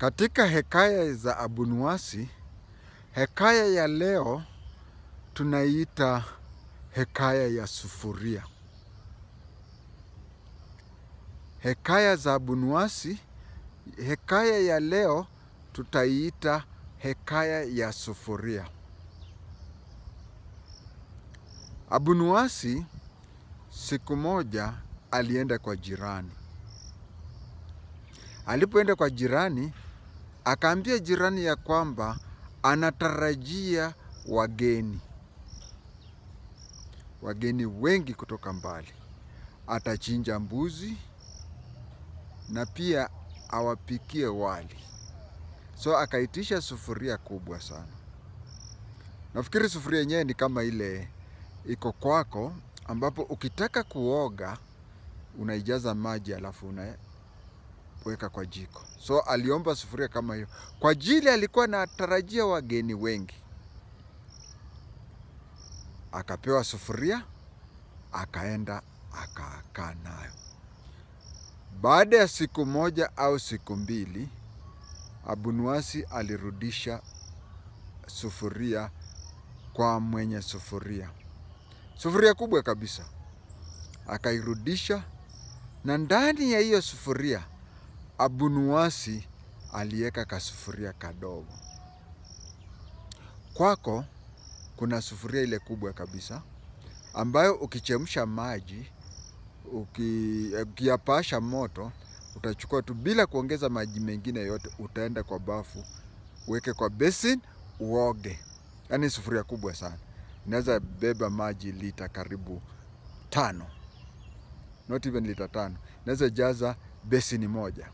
Katika hekaya za Abunuwasi, hekaya ya leo tunaiita hekaya ya sufuria. Hekaya za Abunuwasi, hekaya ya leo tutaiita hekaya ya sufuria. Abunuwasi siku moja alienda kwa jirani. Alipoenda kwa jirani, Akaambia jirani ya kwamba anatarajia wageni, wageni wengi kutoka mbali. Atachinja mbuzi na pia awapikie wali. So akaitisha sufuria kubwa sana. Nafikiri sufuria yenyewe ni kama ile iko kwako, ambapo ukitaka kuoga unaijaza maji alafu weka kwa jiko. So aliomba sufuria kama hiyo kwa ajili, alikuwa anatarajia wageni wengi. Akapewa sufuria, akaenda akakaa nayo. Baada ya siku moja au siku mbili, Abunuasi alirudisha sufuria kwa mwenye sufuria, sufuria kubwa kabisa, akairudisha, na ndani ya hiyo sufuria Abunuwasi aliweka kasufuria kadogo. Kwako kuna sufuria ile kubwa kabisa ambayo ukichemsha maji uki, eh, ukiyapasha moto utachukua tu bila kuongeza maji mengine yote, utaenda kwa bafu uweke kwa besin uoge. Yaani sufuria kubwa sana inaweza beba maji lita karibu tano, not even lita tano, inaweza jaza besini moja.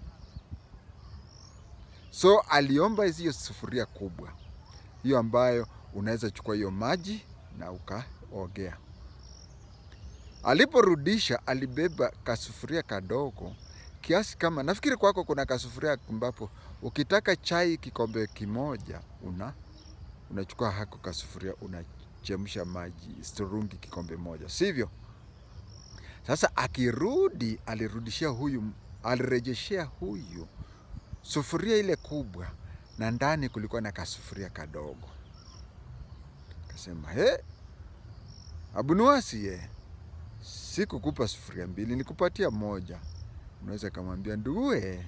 So aliomba hiyo sufuria kubwa hiyo ambayo unaweza chukua hiyo maji na ukaogea. Aliporudisha alibeba kasufuria kadogo kiasi kama nafikiri kwako kuna kasufuria ambapo ukitaka chai kikombe kimoja una unachukua hako kasufuria unachemsha maji sturungi kikombe moja, sivyo? Sasa akirudi alirudishia huyu alirejeshea huyu sufuria ile kubwa na ndani kulikuwa na kasufuria kadogo. Kasema, he Abunuasi, ye sikukupa sufuria mbili, nikupatia moja. Unaweza kamwambia nduguye,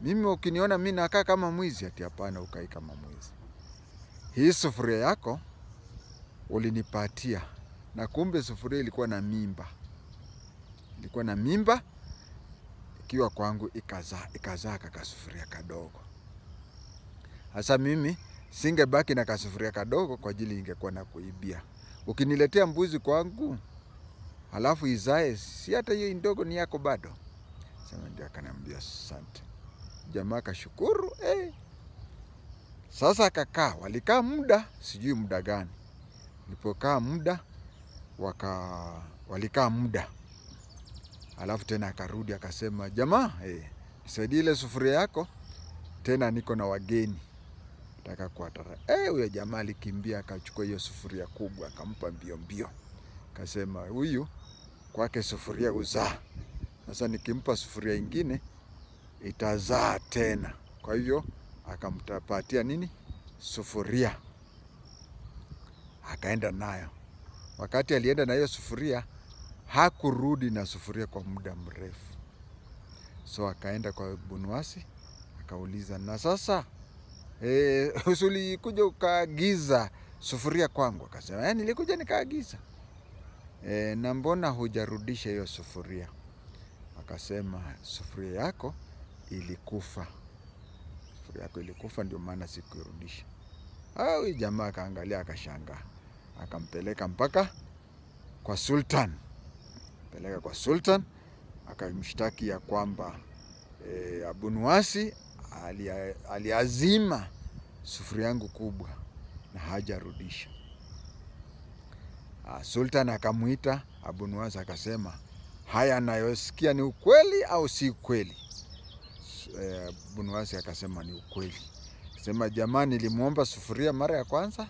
mimi ukiniona mi nakaa kama mwizi? Ati hapana, ukai kama mwizi. Hii sufuria yako ulinipatia, na kumbe sufuria ilikuwa na mimba, ilikuwa na mimba ikiwa kwangu ikazaa ikazaa kakasufuria kadogo. Sasa mimi singebaki na kasufuria kadogo kwa ajili ingekuwa na kuibia. Ukiniletea mbuzi kwangu halafu izae, si hata hiyo ndogo ni yako bado. Sema ndio, akaniambia asante. Jamaa kashukuru eh. Sasa kakaa, walikaa muda, sijui muda gani. Nilipokaa muda waka walikaa muda Alafu tena akarudi akasema, jamaa eh, nisaidie ile sufuria yako, tena niko na wageni nataka kuwatara. Eh, huyo jamaa alikimbia akachukua hiyo sufuria kubwa akampa mbio mbio, akasema huyu kwake sufuria uzaa, sasa nikimpa sufuria ingine itazaa tena. Kwa hivyo akamtapatia nini sufuria, akaenda nayo. Wakati alienda na hiyo sufuria hakurudi na sufuria kwa muda mrefu. So akaenda kwa Bunuasi akauliza, na sasa e, eh, usilikuja ukaagiza sufuria kwangu? Akasema e, nilikuja nikaagiza. E, na mbona hujarudisha hiyo sufuria? Akasema sufuria yako ilikufa, sufuria yako ilikufa, ndio maana sikuirudisha. Ah, huyu jamaa akaangalia, akashangaa, akampeleka mpaka kwa sultan akampeleka kwa sultan, akamshtaki ya kwamba e, Abunuwasi aliazima sufuri yangu kubwa na hajarudisha. Ah, sultan akamwita Abunuwasi akasema, haya anayosikia ni ukweli au si ukweli? Eh, Abunuwasi akasema ni ukweli. Sema jamani, nilimwomba sufuria mara ya kwanza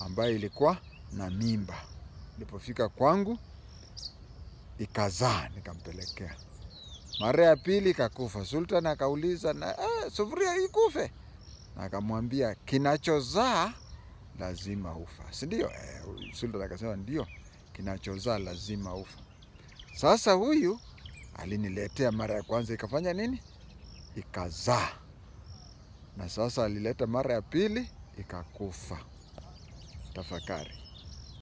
ambayo ilikuwa na mimba. Ilipofika kwangu ikazaa nikampelekea. Mara ya pili kakufa. Sultan akauliza na eh, sufuria ikufe? Na akamwambia kinachozaa lazima ufa, si ndio? Eh, Sultan akasema ndio, kinachozaa lazima ufa. Sasa huyu aliniletea mara ya kwanza ikafanya nini? Ikazaa, na sasa alileta mara ya pili ikakufa. Tafakari.